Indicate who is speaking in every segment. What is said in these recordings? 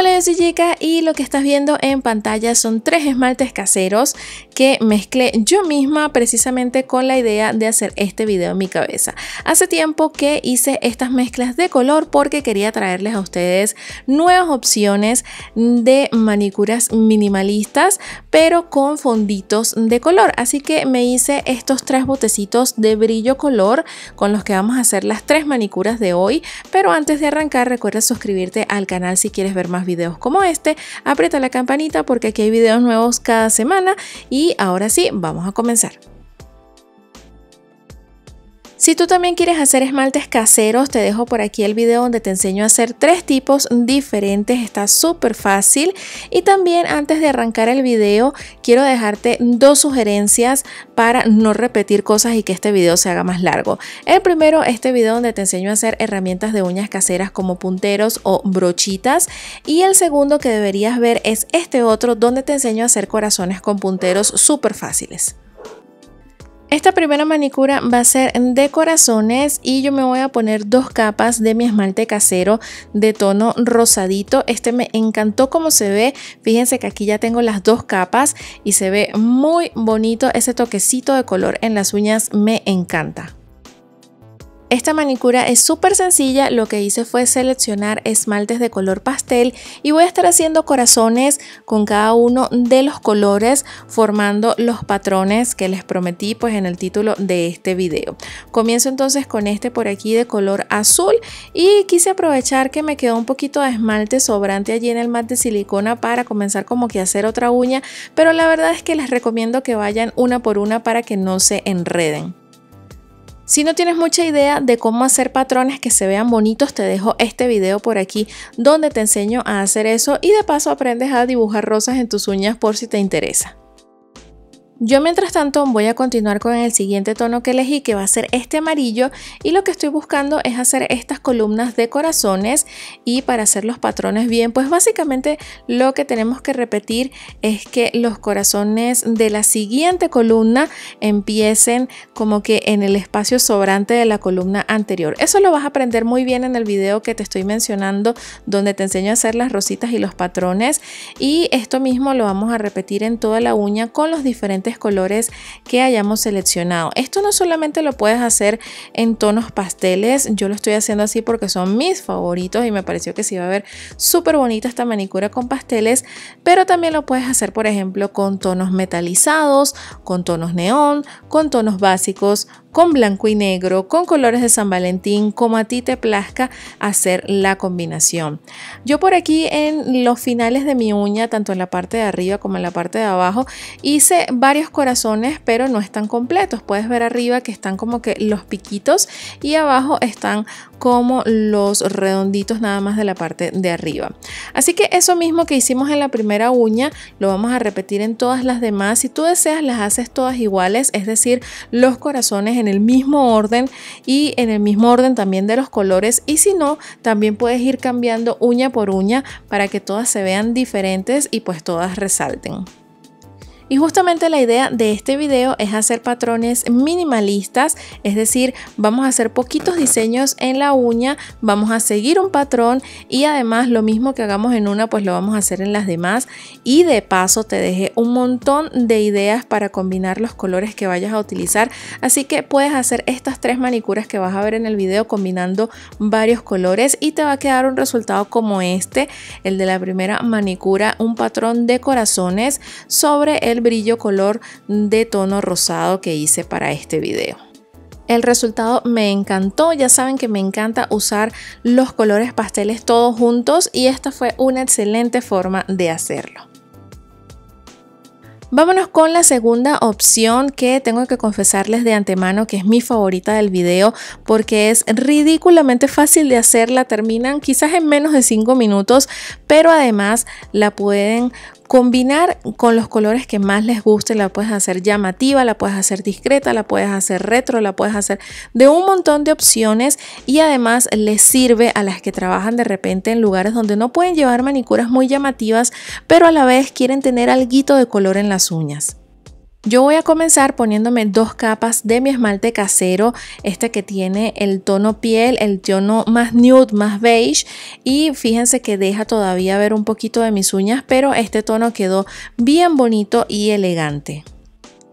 Speaker 1: Hola, yo soy Yika y lo que estás viendo en pantalla son tres esmaltes caseros que mezclé yo misma precisamente con la idea de hacer este video en mi cabeza. Hace tiempo que hice estas mezclas de color porque quería traerles a ustedes nuevas opciones de manicuras minimalistas pero con fonditos de color. Así que me hice estos tres botecitos de brillo color con los que vamos a hacer las tres manicuras de hoy. Pero antes de arrancar recuerda suscribirte al canal si quieres ver más videos como este, aprieta la campanita porque aquí hay videos nuevos cada semana y ahora sí, vamos a comenzar. Si tú también quieres hacer esmaltes caseros, te dejo por aquí el video donde te enseño a hacer tres tipos diferentes, está súper fácil. Y también antes de arrancar el video, quiero dejarte dos sugerencias para no repetir cosas y que este video se haga más largo. El primero, este video donde te enseño a hacer herramientas de uñas caseras como punteros o brochitas. Y el segundo que deberías ver es este otro donde te enseño a hacer corazones con punteros súper fáciles. Esta primera manicura va a ser de corazones y yo me voy a poner dos capas de mi esmalte casero de tono rosadito. Este me encantó como se ve. Fíjense que aquí ya tengo las dos capas y se ve muy bonito. Ese toquecito de color en las uñas me encanta. Esta manicura es súper sencilla, lo que hice fue seleccionar esmaltes de color pastel y voy a estar haciendo corazones con cada uno de los colores formando los patrones que les prometí pues en el título de este video. Comienzo entonces con este por aquí de color azul y quise aprovechar que me quedó un poquito de esmalte sobrante allí en el mat de silicona para comenzar como que a hacer otra uña, pero la verdad es que les recomiendo que vayan una por una para que no se enreden. Si no tienes mucha idea de cómo hacer patrones que se vean bonitos, te dejo este video por aquí donde te enseño a hacer eso y de paso aprendes a dibujar rosas en tus uñas por si te interesa. Yo mientras tanto voy a continuar con el siguiente tono que elegí que va a ser este amarillo y lo que estoy buscando es hacer estas columnas de corazones y para hacer los patrones bien pues básicamente lo que tenemos que repetir es que los corazones de la siguiente columna empiecen como que en el espacio sobrante de la columna anterior. Eso lo vas a aprender muy bien en el video que te estoy mencionando donde te enseño a hacer las rositas y los patrones y esto mismo lo vamos a repetir en toda la uña con los diferentes colores que hayamos seleccionado. Esto no solamente lo puedes hacer en tonos pasteles, yo lo estoy haciendo así porque son mis favoritos y me pareció que se iba a ver súper bonita esta manicura con pasteles, pero también lo puedes hacer por ejemplo con tonos metalizados, con tonos neón, con tonos básicos, con blanco y negro, con colores de San Valentín, como a ti te plazca hacer la combinación. Yo por aquí en los finales de mi uña, tanto en la parte de arriba como en la parte de abajo, hice varios corazones, pero no están completos. Puedes ver arriba que están como que los piquitos y abajo están como los redonditos nada más de la parte de arriba. Así que eso mismo que hicimos en la primera uña lo vamos a repetir en todas las demás. Si tú deseas las haces todas iguales, es decir, los corazones en el mismo orden y en el mismo orden también de los colores. Y si no, también puedes ir cambiando uña por uña para que todas se vean diferentes y pues todas resalten. Y justamente la idea de este video es hacer patrones minimalistas, es decir, vamos a hacer poquitos diseños en la uña, vamos a seguir un patrón y además lo mismo que hagamos en una pues lo vamos a hacer en las demás y de paso te dejé un montón de ideas para combinar los colores que vayas a utilizar, así que puedes hacer estas tres manicuras que vas a ver en el video combinando varios colores y te va a quedar un resultado como este, el de la primera manicura, un patrón de corazones sobre el brillo color de tono rosado que hice para este video. El resultado me encantó, ya saben que me encanta usar los colores pasteles todos juntos y esta fue una excelente forma de hacerlo. Vámonos con la segunda opción que tengo que confesarles de antemano que es mi favorita del video porque es ridículamente fácil de hacer, la terminan quizás en menos de 5 minutos, pero además la pueden combinar con los colores que más les guste. La puedes hacer llamativa, la puedes hacer discreta, la puedes hacer retro, la puedes hacer de un montón de opciones y además les sirve a las que trabajan de repente en lugares donde no pueden llevar manicuras muy llamativas, pero a la vez quieren tener alguito de color en las uñas. Yo voy a comenzar poniéndome dos capas de mi esmalte casero, este que tiene el tono piel, el tono más nude, más beige y fíjense que deja todavía ver un poquito de mis uñas, pero este tono quedó bien bonito y elegante.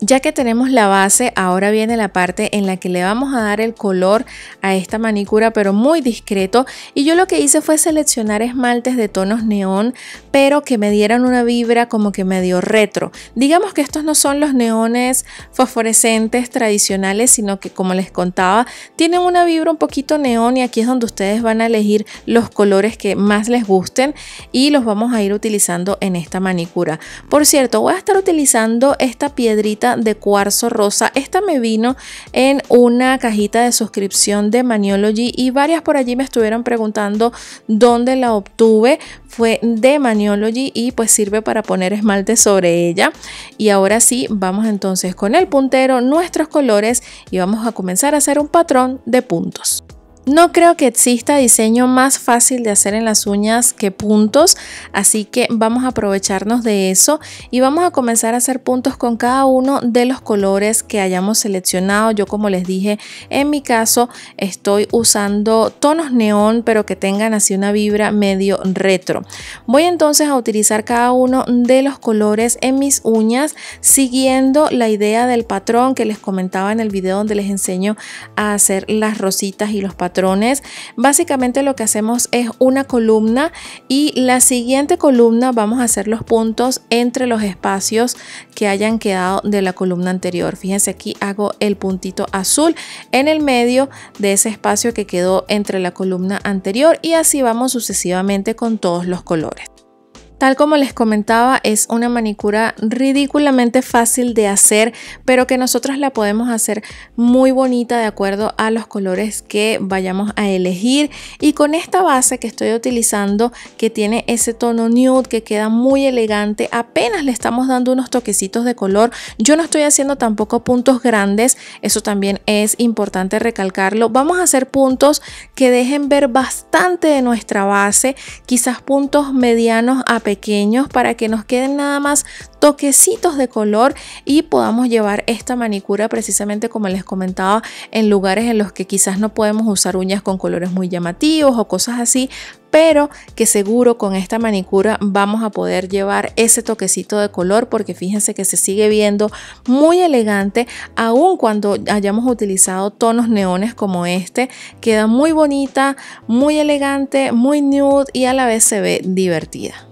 Speaker 1: Ya que tenemos la base, ahora viene la parte en la que le vamos a dar el color a esta manicura, pero muy discreto. Y yo lo que hice fue seleccionar esmaltes de tonos neón, pero que me dieran una vibra como que medio retro. Digamos que estos no son los neones fosforescentes tradicionales, sino que como les contaba, tienen una vibra un poquito neón y aquí es donde ustedes van a elegir los colores que más les gusten y los vamos a ir utilizando en esta manicura. Por cierto, voy a estar utilizando esta piedrita de cuarzo rosa. Esta me vino en una cajita de suscripción de Maniology y varias por allí me estuvieron preguntando dónde la obtuve. Fue de Maniology y pues sirve para poner esmalte sobre ella. Y ahora sí, vamos entonces con el puntero, nuestros colores y vamos a comenzar a hacer un patrón de puntos. No creo que exista diseño más fácil de hacer en las uñas que puntos, así que vamos a aprovecharnos de eso y vamos a comenzar a hacer puntos con cada uno de los colores que hayamos seleccionado. Yo como les dije, en mi caso estoy usando tonos neón, pero que tengan así una vibra medio retro. Voy entonces a utilizar cada uno de los colores en mis uñas, siguiendo la idea del patrón que les comentaba en el video donde les enseño a hacer las rositas y los patrones básicamente lo que hacemos es una columna y la siguiente columna vamos a hacer los puntos entre los espacios que hayan quedado de la columna anterior. Fíjense aquí hago el puntito azul en el medio de ese espacio que quedó entre la columna anterior y así vamos sucesivamente con todos los colores. Tal como les comentaba, es una manicura ridículamente fácil de hacer, pero que nosotros la podemos hacer muy bonita de acuerdo a los colores que vayamos a elegir. Y con esta base que estoy utilizando, que tiene ese tono nude que queda muy elegante, apenas le estamos dando unos toquecitos de color. Yo no estoy haciendo tampoco puntos grandes, eso también es importante recalcarlo. Vamos a hacer puntos que dejen ver bastante de nuestra base, quizás puntos medianos a pequeños para que nos queden nada más toquecitos de color y podamos llevar esta manicura precisamente como les comentaba en lugares en los que quizás no podemos usar uñas con colores muy llamativos o cosas así pero que seguro con esta manicura vamos a poder llevar ese toquecito de color porque fíjense que se sigue viendo muy elegante aun cuando hayamos utilizado tonos neones como este queda muy bonita muy elegante muy nude y a la vez se ve divertida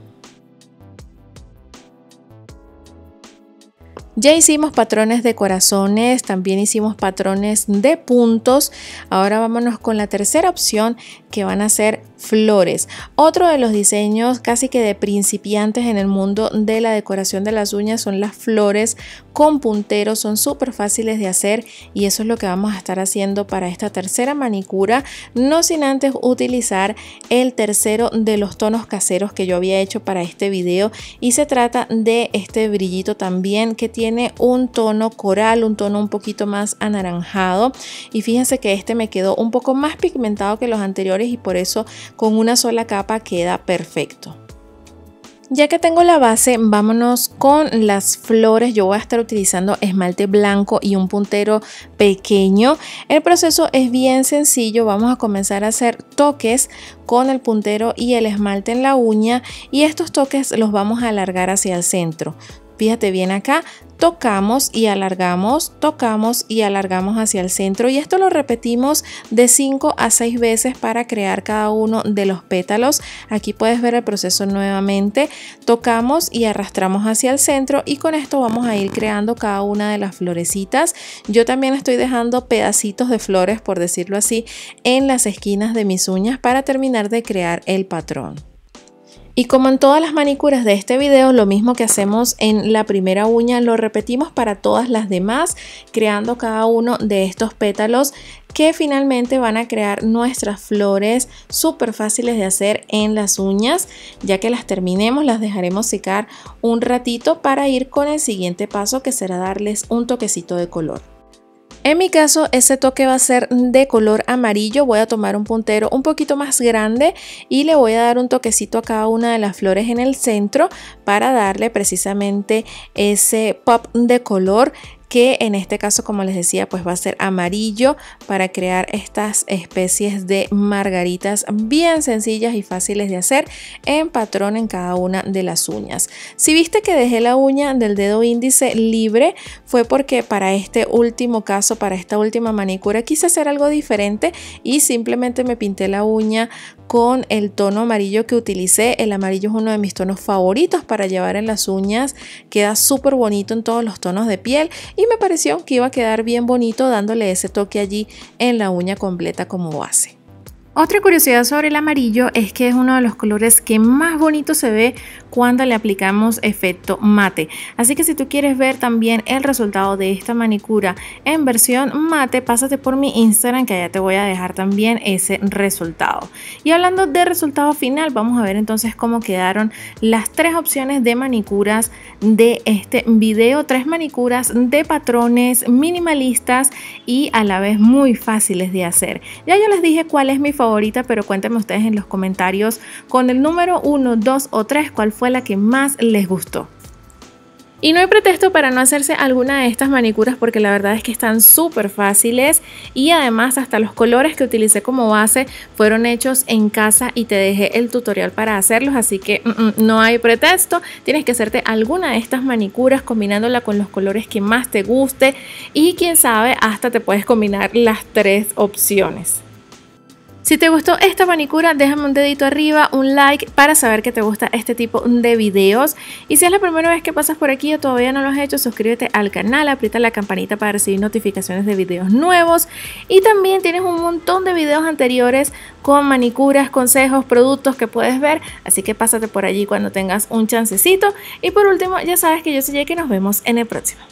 Speaker 1: Ya hicimos patrones de corazones, también hicimos patrones de puntos. Ahora vámonos con la tercera opción que van a ser flores. Otro de los diseños casi que de principiantes en el mundo de la decoración de las uñas son las flores con punteros, son súper fáciles de hacer y eso es lo que vamos a estar haciendo para esta tercera manicura, no sin antes utilizar el tercero de los tonos caseros que yo había hecho para este video y se trata de este brillito también que tiene un tono coral, un tono un poquito más anaranjado y fíjense que este me quedó un poco más pigmentado que los anteriores y por eso con una sola capa queda perfecto. Ya que tengo la base, vámonos con las flores. Yo voy a estar utilizando esmalte blanco y un puntero pequeño. El proceso es bien sencillo. Vamos a comenzar a hacer toques con el puntero y el esmalte en la uña. Y estos toques los vamos a alargar hacia el centro. Fíjate bien acá, tocamos y alargamos, tocamos y alargamos hacia el centro y esto lo repetimos de 5 a 6 veces para crear cada uno de los pétalos. Aquí puedes ver el proceso nuevamente, tocamos y arrastramos hacia el centro y con esto vamos a ir creando cada una de las florecitas. Yo también estoy dejando pedacitos de flores, por decirlo así, en las esquinas de mis uñas para terminar de crear el patrón. Y como en todas las manicuras de este video, lo mismo que hacemos en la primera uña lo repetimos para todas las demás, creando cada uno de estos pétalos que finalmente van a crear nuestras flores súper fáciles de hacer en las uñas. Ya que las terminemos, las dejaremos secar un ratito para ir con el siguiente paso que será darles un toquecito de color. En mi caso, ese toque va a ser de color amarillo. Voy a tomar un puntero un poquito más grande y le voy a dar un toquecito a cada una de las flores en el centro para darle precisamente ese pop de color que en este caso como les decía pues va a ser amarillo para crear estas especies de margaritas bien sencillas y fáciles de hacer en patrón en cada una de las uñas si viste que dejé la uña del dedo índice libre fue porque para este último caso para esta última manicura quise hacer algo diferente y simplemente me pinté la uña con el tono amarillo que utilicé el amarillo es uno de mis tonos favoritos para llevar en las uñas queda súper bonito en todos los tonos de piel y me pareció que iba a quedar bien bonito dándole ese toque allí en la uña completa como base. Otra curiosidad sobre el amarillo es que es uno de los colores que más bonito se ve cuando le aplicamos efecto mate. Así que si tú quieres ver también el resultado de esta manicura en versión mate, pásate por mi Instagram que allá te voy a dejar también ese resultado. Y hablando de resultado final, vamos a ver entonces cómo quedaron las tres opciones de manicuras de este video. Tres manicuras de patrones minimalistas y a la vez muy fáciles de hacer. Ya yo les dije cuál es mi favorito ahorita pero cuéntenme ustedes en los comentarios con el número 1, 2 o 3 cuál fue la que más les gustó. Y no hay pretexto para no hacerse alguna de estas manicuras porque la verdad es que están súper fáciles y además hasta los colores que utilicé como base fueron hechos en casa y te dejé el tutorial para hacerlos, así que mm, mm, no hay pretexto, tienes que hacerte alguna de estas manicuras combinándola con los colores que más te guste y quién sabe hasta te puedes combinar las tres opciones. Si te gustó esta manicura, déjame un dedito arriba, un like para saber que te gusta este tipo de videos. Y si es la primera vez que pasas por aquí o todavía no lo has hecho, suscríbete al canal, aprieta la campanita para recibir notificaciones de videos nuevos. Y también tienes un montón de videos anteriores con manicuras, consejos, productos que puedes ver. Así que pásate por allí cuando tengas un chancecito. Y por último, ya sabes que yo soy Jackie que nos vemos en el próximo.